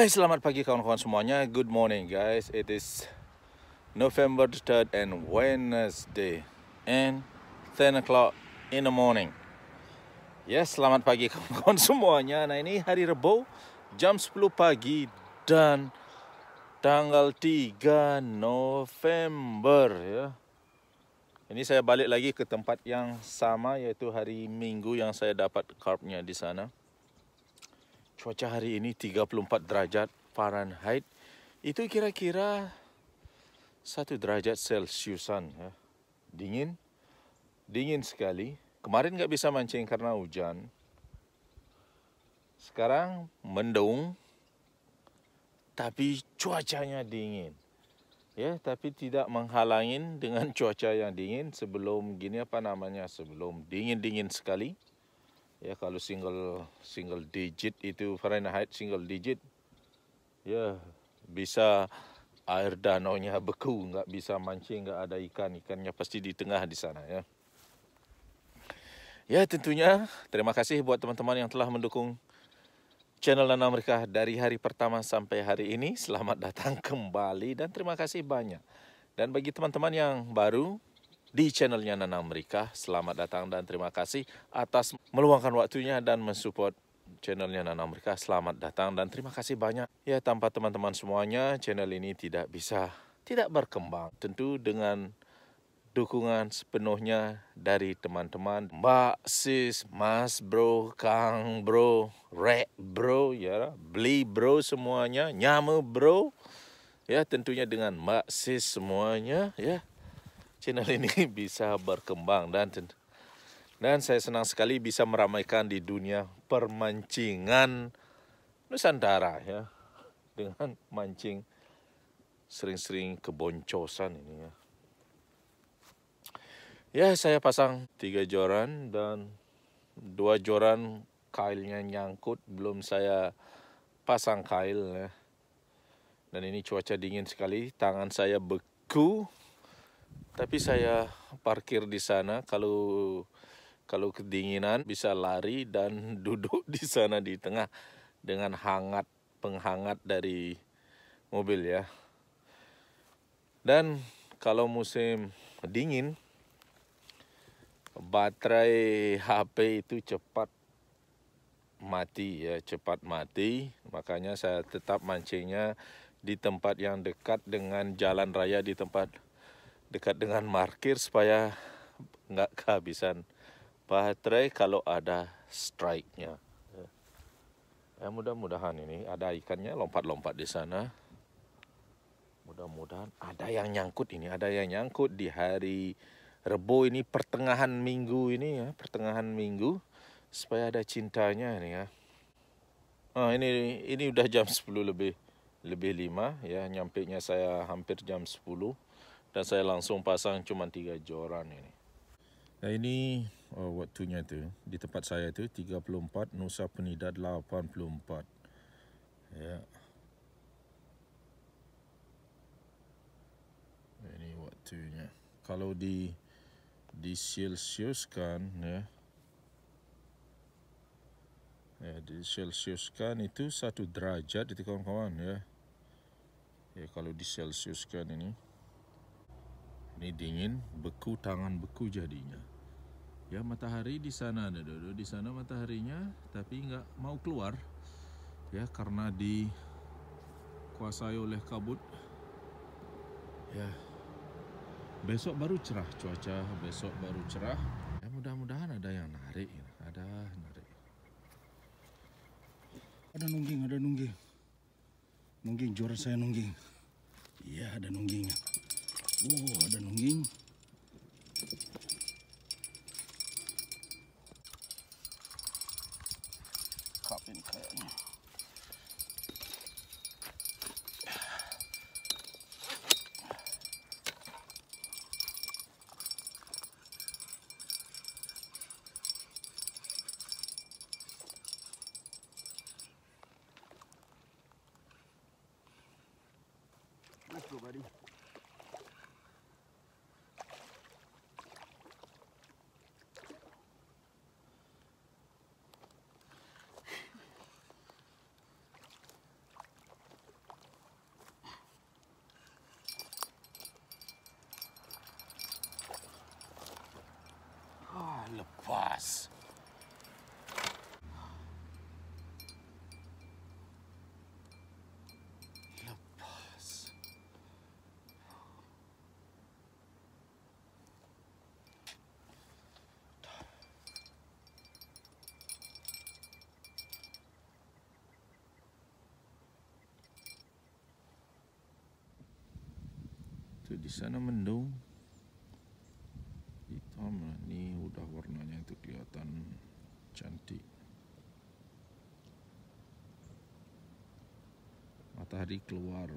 Hai hey, selamat pagi kawan-kawan semuanya Good morning guys It is November 3 and Wednesday And 10 o'clock in the morning Yes selamat pagi kawan-kawan semuanya Nah ini hari Rebo Jam 10 pagi Dan Tanggal 3 November ya ini saya balik lagi ke tempat yang sama yaitu hari Minggu yang saya dapat carbnya di sana. Cuaca hari ini 34 derajat Fahrenheit. Itu kira-kira 1 derajat Celciusan. Ya. Dingin. Dingin sekali. Kemarin nggak bisa mancing karena hujan. Sekarang mendung. Tapi cuacanya dingin. Ya, tapi tidak menghalangin dengan cuaca yang dingin sebelum gini apa namanya? Sebelum dingin-dingin sekali ya kalau single single digit itu Fahrenheit single digit ya bisa air danaunya beku nggak bisa mancing nggak ada ikan ikannya pasti di tengah di sana ya ya tentunya terima kasih buat teman-teman yang telah mendukung channel Nana Merkah dari hari pertama sampai hari ini selamat datang kembali dan terima kasih banyak dan bagi teman-teman yang baru di channelnya Nana Amerika. Selamat datang dan terima kasih atas meluangkan waktunya dan mensupport channelnya Nana Amerika. Selamat datang dan terima kasih banyak. Ya, tanpa teman-teman semuanya, channel ini tidak bisa tidak berkembang. Tentu dengan dukungan sepenuhnya dari teman-teman Mbak, Sis, Mas Bro, Kang Bro, Rek Bro, ya, Beli Bro semuanya, Nyame Bro, ya tentunya dengan Mbak, Sis semuanya, ya channel ini bisa berkembang dan dan saya senang sekali bisa meramaikan di dunia permancingan Nusantara ya dengan mancing sering-sering keboncosan ini ya. Ya saya pasang tiga joran dan dua joran kailnya nyangkut belum saya pasang kail ya. Dan ini cuaca dingin sekali, tangan saya beku tapi saya parkir di sana kalau kalau kedinginan bisa lari dan duduk di sana di tengah dengan hangat penghangat dari mobil ya. Dan kalau musim dingin baterai HP itu cepat mati ya, cepat mati. Makanya saya tetap mancingnya di tempat yang dekat dengan jalan raya di tempat dekat dengan markir supaya nggak kehabisan baterai kalau ada strike-nya. Ya mudah-mudahan ini ada ikannya lompat-lompat di sana. Mudah-mudahan ada yang nyangkut ini, ada yang nyangkut di hari Rebo ini pertengahan minggu ini ya, pertengahan minggu supaya ada cintanya ini ya. Nah, ini ini udah jam 10 lebih lebih 5 ya, nyampe saya hampir jam 10. dan saya langsung pasang cuma tiga joran ini. Nah ini oh, waktunya tu di tempat saya tu 34 Nusa Penida 84. Ya. Yeah. Ini waktunya. Kalau di di Celsius kan ya. Yeah. Ya, di Celsius kan itu satu derajat itu kawan-kawan ya. Ya kalau di Celsius kan ini Ini dingin, beku tangan beku jadinya. Ya matahari di sana, dodo di sana mataharinya, tapi nggak mau keluar, ya karena dikuasai oleh kabut. Ya besok baru cerah cuaca, besok baru cerah. Ya mudah-mudahan ada yang narik, ada narik. Ada nungging, ada nungging. Nungging, juara saya nungging. Iya, ada nunggingnya. ủa đần nó nghiêng Khóc bên khẽ này Let's go, buddy. lepas. Lepas. Itu di sana mendung. warnanya itu kelihatan cantik matahari keluar